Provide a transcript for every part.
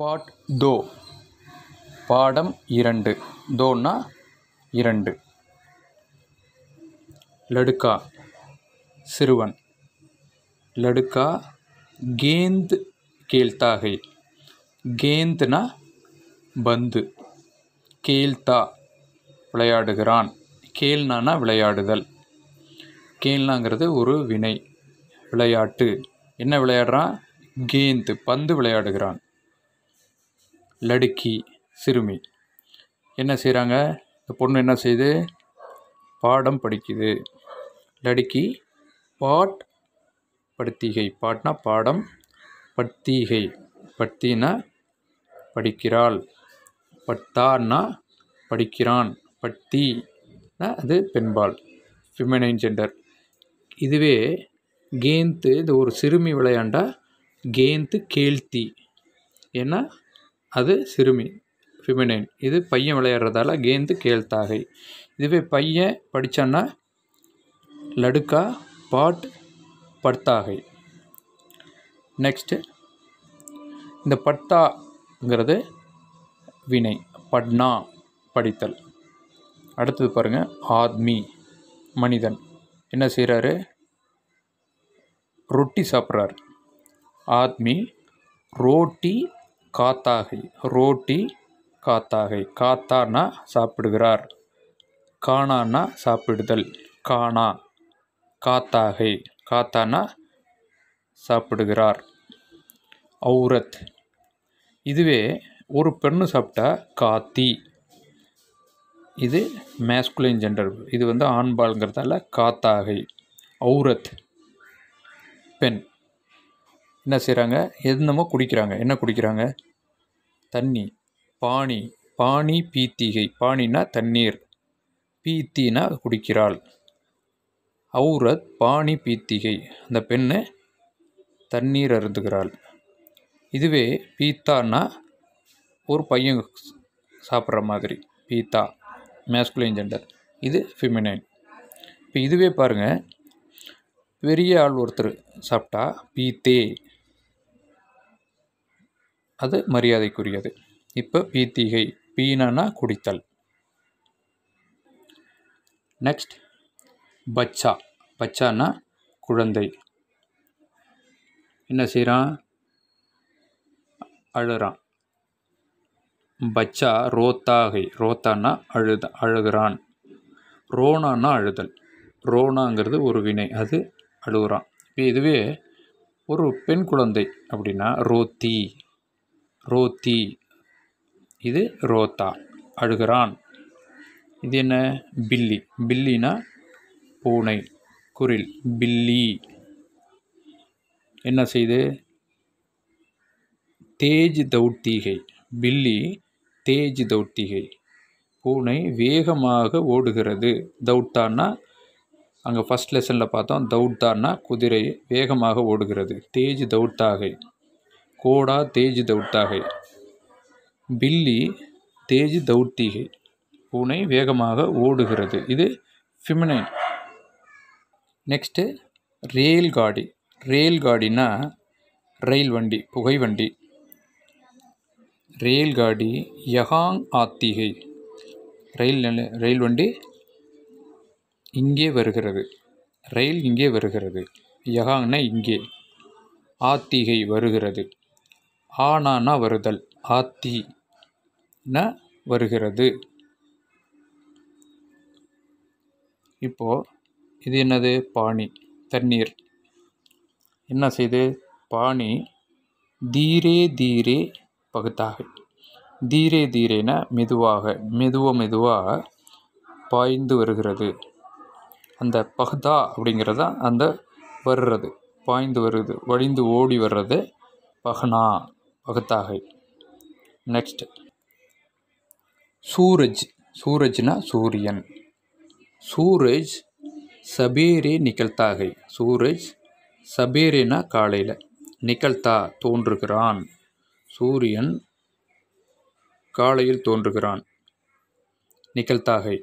பாட் தோ பாடம் இரண்டு தோன்னா இரண்டு லடுக்கா சிறுவன் லடுக்கா கேந்த் கேல்தாகை கேந்துனா பந்து கேல்தா விளையாடுகிறான் கேல்னானா விளையாடுதல் கேள்னாங்கிறது ஒரு வினை விளையாட்டு என்ன விளையாடுறான் கேந்து பந்து விளையாடுகிறான் லடுக்கி சிறுமி என்ன செய்கிறாங்க இந்த பொண்ணு என்ன செய்யுது பாடம் படிக்குது லடுக்கி பாட் படுத்திகை பாட்னா பாடம் பட்டிகை பட்டினா படிக்கிறாள் பட்டான்னா படிக்கிறான் பட்டி அது பெண்பால் ஃபிமனைன் ஜெண்டர் இதுவே கேந்து இது ஒரு சிறுமி விளையாண்டா கேந்து கேள்த்தி ஏன்னா அது சிறுமி ஃபிமினைன் இது பையன் விளையாடுறதால கேந்து கேள்தாகை இதுவே பையன் படித்தான்னா லடுக்கா பாட் பட்தாகை நெக்ஸ்ட்டு இந்த பட்தாங்கிறது வினை பட்னா படித்தல் அடுத்தது பாருங்கள் ஆத்மி மனிதன் என்ன செய்கிறாரு ரொட்டி சாப்பிட்றாரு ஆத்மி ரோட்டி காத்தாகை ரோட்டி காத்தாகை காத்தானா சாப்பிடுகிறார் காணானா சாப்பிடுதல் காணா காத்தாகை காத்தானா சாப்பிடுகிறார் ஔரத் இதுவே ஒரு பெண்ணு சாப்பிட்டா காத்தி இது மேஸ்குலின் ஜெண்டர் இது வந்து ஆண்பால்ங்கிறதால காத்தாகை ஔரத் பெண் என்ன செய்கிறாங்க என்னமோ குடிக்கிறாங்க என்ன குடிக்கிறாங்க தண்ணி பாணி பாணி பீத்திகை பாணினா தண்ணீர் பீத்தினா குடிக்கிறாள் அவுரத் பாணி பீத்திகை அந்த பெண்ணு தண்ணீர் அருந்துகிறாள் இதுவே பீத்தான்னா ஒரு பையன் சாப்பிட்ற மாதிரி பீத்தா மேஸ்குலைன் ஜெண்டர் இது ஃபிமினைன் இப்போ இதுவே பாருங்கள் பெரிய ஆள் ஒருத்தர் சாப்பிட்டா பீத்தே அது மரியாதைக்குரியது இப்போ பீத்திகை பீனனா குடித்தல் நெக்ஸ்ட் பச்சா பச்சானா குழந்தை என்ன செய்கிறான் அழுகிறான் பச்சா ரோத்தாகை ரோத்தானா அழுத அழுகிறான் ரோனானா அழுதல் ரோனாங்கிறது ஒரு வினை அது அழுகுறான் இப்போ இதுவே ஒரு பெண் குழந்தை அப்படின்னா ரோத்தி ரோத்தி இது ரோத்தா அழுகிறான் இது என்ன பில்லி பில்லினா பூனை குரில் பில்லி என்ன செய்து தேஜ் தௌத்திகை பில்லி தேஜ் தௌத்திகை பூனை வேகமாக ஓடுகிறது தௌட்டான்னா அங்கே ஃபஸ்ட் லெசனில் பார்த்தோம் தௌட்டான்னா குதிரை வேகமாக ஓடுகிறது தேஜ் தௌட்டாகை கோடா தேஜ் தவுட்டாகை பில்லி தேஜ் தவுட்டிகை பூனை வேகமாக ஓடுகிறது இது ஃபிமினைன் நெக்ஸ்ட்டு ரயில் காடி ரயில் வண்டி புகை வண்டி காடி யகாங் ஆத்திகை ரயில் நில ரயில் வண்டி இங்கே வருகிறது ரயில் இங்கே வருகிறது யகாங்னா இங்கே ஆத்திகை வருகிறது ஆனான வருதல் ஆத்தி ந வருகிறது இப்போது இது என்னது பாணி தண்ணீர் என்ன செய்து பாணி தீரே தீரே பகுத்தாக தீரே தீரேன மெதுவாக மெதுவ மெதுவாக பாய்ந்து வருகிறது அந்த பகுதா அப்படிங்கிறது அந்த வர்றது பாய்ந்து வருது வழிந்து ஓடி வர்றது பஹ்னா வகத்தாகை நெக்ஸ்ட் சூரஜ் சூரஜ்னா சூரியன் சூரஜ் சபேரே நிகழ்த்தாகை சூரஜ் சபேரேனா காலையில் நிகழ்த்தா தோன்றுகிறான் சூரியன் காலையில் தோன்றுகிறான் நிகழ்த்தாகை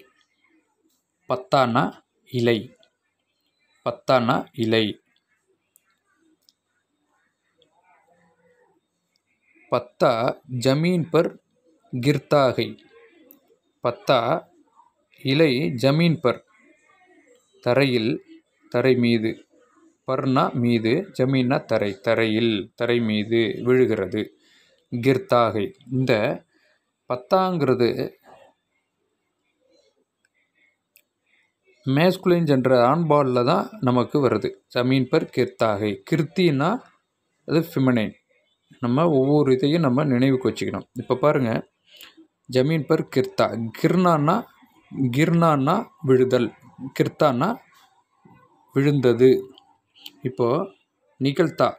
பத்தானா இலை பத்தானா இலை பத்தா ஜமீன் பர் கிர்தாகை பத்தா இலை ஜமீன் பர் தரையில் தரை மீது பர்னா மீது ஜமீனா தரை தரையில் தரை மீது விழுகிறது கிர்தாகை இந்த பத்தாங்கிறது மேஸ்குலின் ஜென்ற ஆண்பாலில் தான் நமக்கு வருது ஜமீன் பர் கிர்தாகை கிர்த்தின்னா அது ஃபிமனைன் நம்ம ஒவ்வொரு இதையும் நம்ம நினைவுக்கு வச்சுக்கணும் இப்போ பாருங்கள் ஜமீன் பர் கிர்த்தா கிர்னான்னா கிர்னான்னா விழுதல் கிர்த்தான்னா விழுந்தது இப்போது நிகழ்த்தா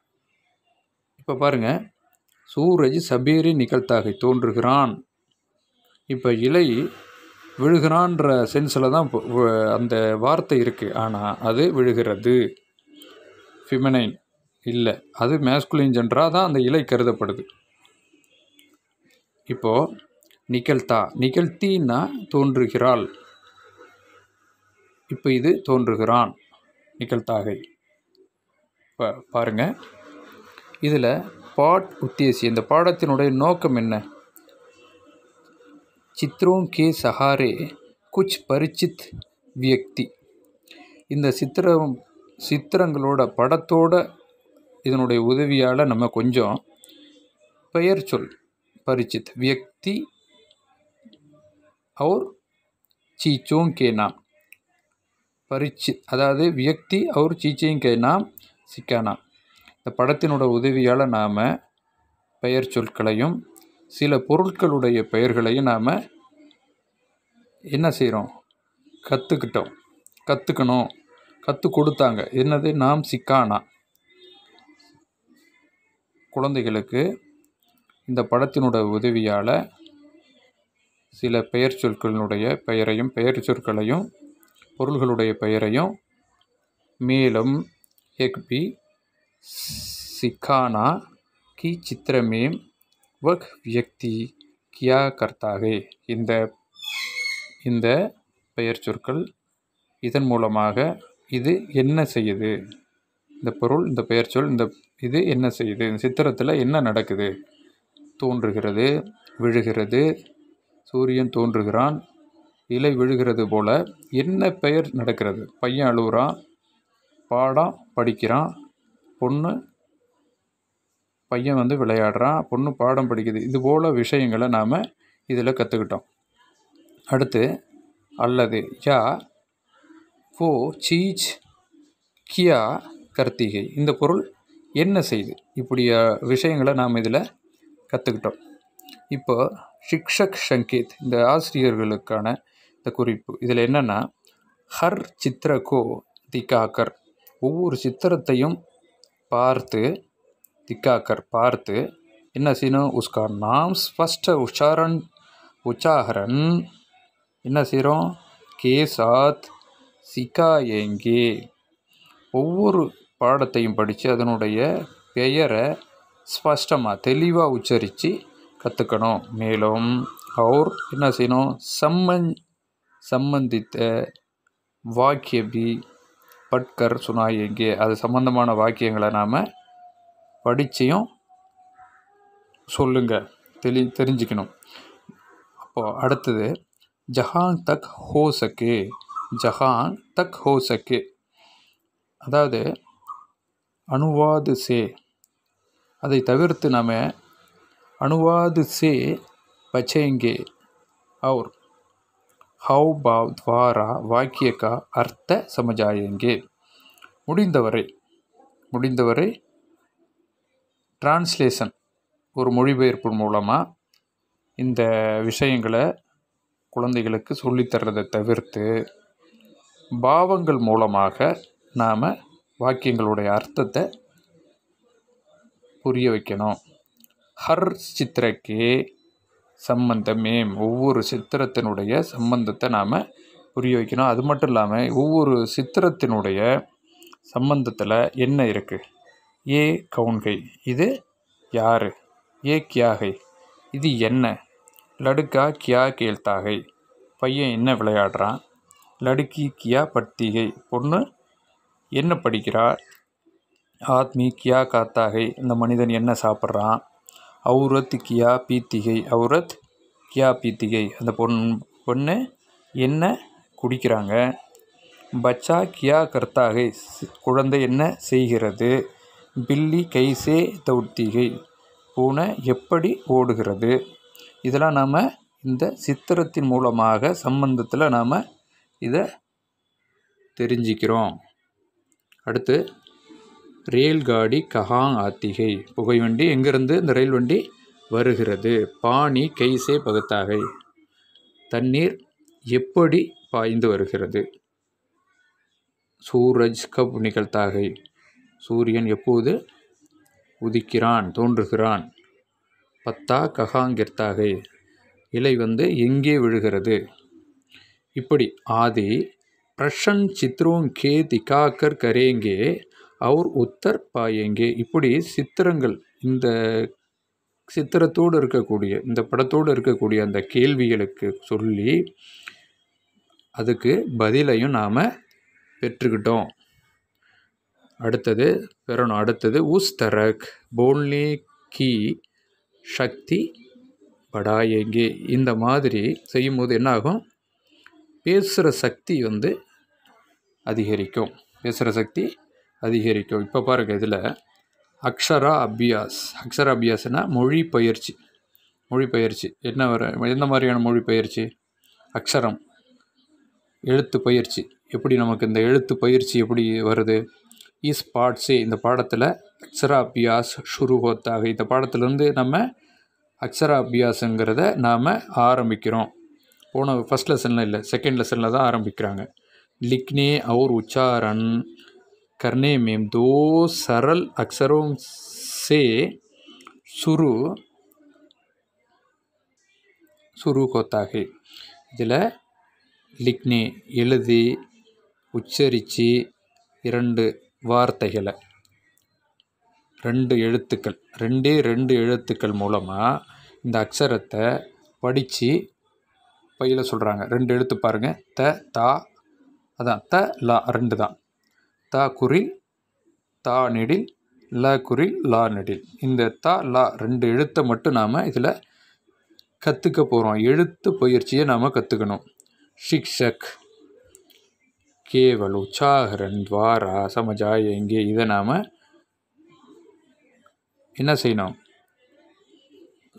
இப்போ பாருங்கள் சூரஜ் சபீரி நிகழ்த்தாக தோன்றுகிறான் இப்போ இலை விழுகிறான்ற சென்ஸில் தான் அந்த வார்த்தை இருக்குது ஆனால் அது விழுகிறது ஃபிமனைன் இல்லை அது மேஸ்குலின் ஜென்டராக தான் அந்த இலை கருதப்படுது இப்போது நிகழ்த்தா நிகழ்த்தின்னா தோன்றுகிறாள் இப்போ இது தோன்றுகிறான் நிகழ்த்தாகை இப்போ பாருங்கள் இதில் பாட் உத்தேசி இந்த பாடத்தினுடைய நோக்கம் என்ன சித்ரோங் கே சஹாரே குச் பரிச்சித் வியக்தி இந்த சித்திரம் சித்திரங்களோட படத்தோட இதனுடைய உதவியால் நம்ம கொஞ்சம் பெயர் சொல் பரிச்சித் வியக்தி அவர் चीज़ों கேனா பரிச்சி அதாவது வியக்தி அவர் சீச்சையும் கேனா சிக்கானா இந்த படத்தினோட உதவியால் நாம் பெயர் சொற்களையும் சில பொருட்களுடைய பெயர்களையும் நாம் என்ன செய்கிறோம் கற்றுக்கிட்டோம் கற்றுக்கணும் கற்றுக் கொடுத்தாங்க என்னது நாம் சிக்கானா குழந்தைகளுக்கு இந்த படத்தினோட உதவியால் சில பெயர் சொற்களினுடைய பெயரையும் பெயர் சொற்களையும் பொருள்களுடைய பெயரையும் மேலும் எக்பி சிக்கானா கி சித்திரமேம் வக் வியக்தி கியா கர்த்தாகே இந்த இந்த பெயர் சொற்கள் இதன் மூலமாக இது என்ன செய்யுது இந்த பொருள் இந்த பெயர் சொல் இந்த இது என்ன செய்யுது இந்த சித்திரத்தில் என்ன நடக்குது தோன்றுகிறது விழுகிறது சூரியன் தோன்றுகிறான் இலை விழுகிறது போல் என்ன பெயர் நடக்கிறது பையன் அழுகுறான் பாடம் படிக்கிறான் பொண்ணு பையன் வந்து விளையாடுறான் பொண்ணு பாடம் படிக்குது இது போல் விஷயங்களை நாம் இதில் கற்றுக்கிட்டோம் அடுத்து அல்லது யா ஃபோ சீச் கியா கர்த்திகை இந்த பொருள் என்ன செய்து இப்படி விஷயங்களை நாம் இதில் கற்றுக்கிட்டோம் இப்போ சிக்ஷக் சங்கீத் இந்த ஆசிரியர்களுக்கான இந்த குறிப்பு இதில் என்னென்னா ஹர் சித்திரகோ திக்காக்கர் ஒவ்வொரு சித்திரத்தையும் பார்த்து திக்காக்கர் பார்த்து என்ன செய்யணும் உஸ்கா நாம் ஸ்பஷ்ட உச்சாரன் உச்சாகரன் என்ன செய்கிறோம் கே சாத் எங்கே ஒவ்வொரு பாடத்தையும் படித்து அதனுடைய பெயரை ஸ்பஷ்டமாக தெளிவாக உச்சரித்து கற்றுக்கணும் மேலும் அவர் என்ன செய்யணும் சம்மன் சம்பந்தித்த வாக்கிய பி பட்கர் சுனாயங்கே அது சம்பந்தமான வாக்கியங்களை நாம் படித்தையும் சொல்லுங்கள் தெளி தெரிஞ்சுக்கணும் அப்போது அடுத்தது ஜஹாங் தக் ஹோ ஜஹாங் தக் ஹோ அதாவது அணுவாது சே அதை தவிர்த்து நாம் அணுவாது சே பச்சேங்கே அவர் ஹவ் பாவ் துவாரா வாக்கியக்கா அர்த்த சமஜாயங்கே முடிந்தவரை முடிந்தவரை டிரான்ஸ்லேஷன் ஒரு மொழிபெயர்ப்பு மூலமாக இந்த விஷயங்களை குழந்தைகளுக்கு சொல்லித்தர்றதை தவிர்த்து பாவங்கள் மூலமாக நாம் வாக்கியங்களுடைய அர்த்தத்தை புரிய வைக்கணும் ஹர் சித்திரக்கே சம்பந்தமே ஒவ்வொரு சித்திரத்தினுடைய சம்பந்தத்தை நாம் புரிய வைக்கணும் அது மட்டும் இல்லாமல் ஒவ்வொரு சித்திரத்தினுடைய சம்பந்தத்தில் என்ன இருக்குது ஏ கவுன்கை இது யார் ஏ கியாகை இது என்ன லடுக்கா கியா கேள்தாகை பையன் என்ன விளையாடுறான் லடுக்கி கியா பட்டிகை பொண்ணு என்ன படிக்கிறா ஆத்மி கியா காத்தாகை இந்த மனிதன் என்ன சாப்பிட்றான் அவுரத் கியா பீத்திகை அவுரத் கியா பீத்திகை அந்த பொண்ணு பொண்ணு என்ன குடிக்கிறாங்க பச்சா கியா கர்த்தாகை குழந்தை என்ன செய்கிறது பில்லி கைசே தௌத்திகை பூனை எப்படி ஓடுகிறது இதெல்லாம் நாம் இந்த சித்திரத்தின் மூலமாக சம்பந்தத்தில் நாம் இதை தெரிஞ்சுக்கிறோம் அடுத்து ரயில்காடி கஹாங் ஆத்திகை புகைவண்டி எங்கேருந்து இந்த ரயில் வண்டி வருகிறது பாணி கைசே பகுத்தாகை தண்ணீர் எப்படி பாய்ந்து வருகிறது சூரஜ் கப் நிகழ்த்தாகை சூரியன் எப்போது உதிக்கிறான் தோன்றுகிறான் பத்தா ககாங்கிர்த்தாகை இலை வந்து எங்கே விழுகிறது இப்படி ஆதி பிரஷன் चित्रों கே திகாகர் கரேங்கே அவர் உத்தர் பாயேங்கே இப்படி சித்திரங்கள் இந்த சித்திரத்தோடு இருக்கக்கூடிய இந்த படத்தோடு இருக்கக்கூடிய அந்த கேள்விகளுக்கு சொல்லி அதுக்கு பதிலையும் நாம் பெற்றுக்கிட்டோம் அடுத்தது பெறணும் அடுத்தது உஸ்தரக் போல்னே கி சக்தி படாயேங்கே இந்த மாதிரி செய்யும்போது என்ன ஆகும் பேசுகிற சக்தி வந்து அதிகரிக்கும் பேசுகிற சக்தி அதிகரிக்கும் இப்போ பாருங்கள் இதில் அக்ஷரா அபியாஸ் அக்ஷரா அபியாஸ்னால் மொழி பயிற்சி மொழி பயிற்சி என்ன வர எந்த மாதிரியான மொழி பயிற்சி அக்ஷரம் எழுத்து பயிற்சி எப்படி நமக்கு இந்த எழுத்து பயிற்சி எப்படி வருது இஸ் பாட்ஸே இந்த பாடத்தில் அக்ஷரா அபியாஸ் ஷுரு இந்த பாடத்திலேருந்து நம்ம அக்ஷரா அபியாஸுங்கிறத நாம் ஆரம்பிக்கிறோம் போன ஃபஸ்ட் லெசனில் இல்லை செகண்ட் லெசனில் தான் ஆரம்பிக்கிறாங்க லிக்னே அவர் உச்சாரன் கர்ணே மேம் தோ சரல் अक्षरों சே சுரு சுரு होता இதில் லிக்னே எழுதி உச்சரித்து இரண்டு வார்த்தைகளை ரெண்டு எழுத்துக்கள் ரெண்டே ரெண்டு எழுத்துக்கள் மூலமாக இந்த அக்ஷரத்தை படித்து பையில் சொல்கிறாங்க ரெண்டு எழுத்து பாருங்கள் த தா அதான் த லா ரெண்டு தான் தா குறி தா நெடில் ல குறி லா நெடில் இந்த த லா ரெண்டு எழுத்தை மட்டும் நாம் இதில் கற்றுக்க போகிறோம் எழுத்து பயிற்சியை நாம் கற்றுக்கணும் ஷிக்ஷக் கேவல் உச்சாகரன் துவாரா சமஜாய எங்கே இதை நாம் என்ன செய்யணும்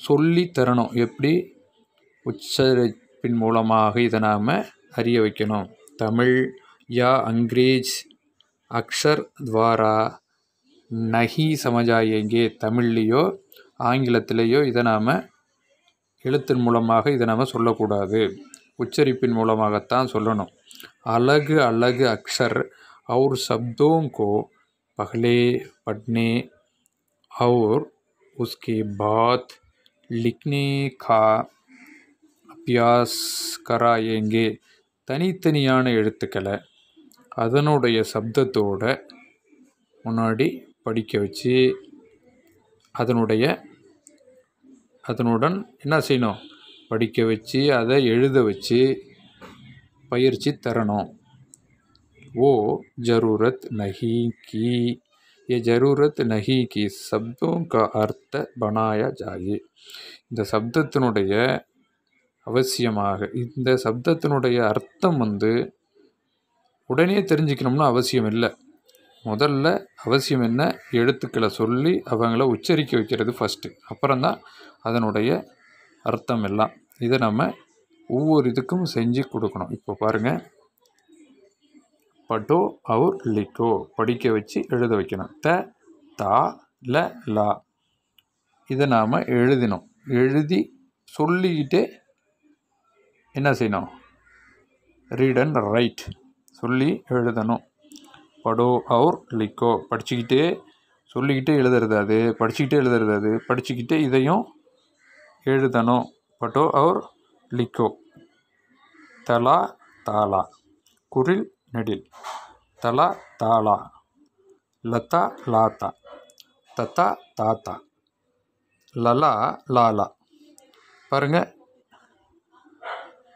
சொல்லி தரணும் எப்படி உச்சரி பின் மூலமாக இதை நாம் அறிய வைக்கணும் தமிழ் யா அங்கிரேஜ் அக்ஷர் துவாரா நகி சமஜாயேங்கே தமிழ்லேயோ ஆங்கிலத்திலேயோ இதை நாம் எழுத்தின் மூலமாக இதை நாம் சொல்லக்கூடாது உச்சரிப்பின் மூலமாகத்தான் சொல்லணும் அழகு அழகு அக்ஷர் அவர் சப்தோங்கோ को பட்னே पढ़ने உஸ்கே பாத் லிக்னே கா பியாஸ் பியாஸ்கராயேங்கே தனித்தனியான எழுத்துக்களை அதனுடைய சப்தத்தோட முன்னாடி படிக்க வச்சு அதனுடைய அதனுடன் என்ன செய்யணும் படிக்க வச்சு அதை எழுத வச்சு பயிற்சி தரணும் ஓ ஜரூரத் नहीं கி ஏ ஜரூரத் नहीं கி शब्दों அர்த்த अर्थ ஜாயி இந்த சப்தத்தினுடைய அவசியமாக இந்த சப்தத்தினுடைய அர்த்தம் வந்து உடனே தெரிஞ்சுக்கணும்னு அவசியம் இல்லை முதல்ல அவசியம் என்ன எழுத்துக்களை சொல்லி அவங்கள உச்சரிக்க வைக்கிறது ஃபஸ்ட்டு அப்புறம்தான் அதனுடைய அர்த்தம் எல்லாம் இதை நம்ம ஒவ்வொரு இதுக்கும் செஞ்சு கொடுக்கணும் இப்போ பாருங்கள் பட்டோ அவர் லிட்டோ படிக்க வச்சு எழுத வைக்கணும் த தா ல லா இதை நாம் எழுதினோம் எழுதி சொல்லிக்கிட்டே என்ன செய்யணும் ரீட் அண்ட் ரைட் சொல்லி எழுதணும் படோ அவர் லிக்கோ படிச்சுக்கிட்டே சொல்லிக்கிட்டே எழுதுறது அது படிச்சுக்கிட்டே எழுதுறது அது படிச்சுக்கிட்டே இதையும் எழுதணும் படோ அவர் லிக்கோ தலா தாலா குரில் நெடில் தலா தாலா லதா லாத்தா தத்தா தாத்தா லலா லாலா பாருங்கள்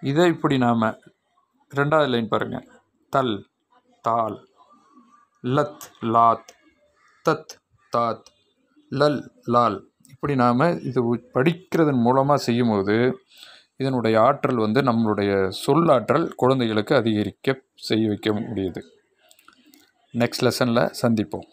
இதை இப்படி நாம் ரெண்டாவது லைன் பாருங்கள் தல் தால் லத் லாத் தத் தாத் லல் லால் இப்படி நாம் இது படிக்கிறதன் மூலமாக செய்யும்போது இதனுடைய ஆற்றல் வந்து நம்மளுடைய சொல்லாற்றல் குழந்தைகளுக்கு அதிகரிக்க செய்ய வைக்க முடியுது நெக்ஸ்ட் லெசனில் சந்திப்போம்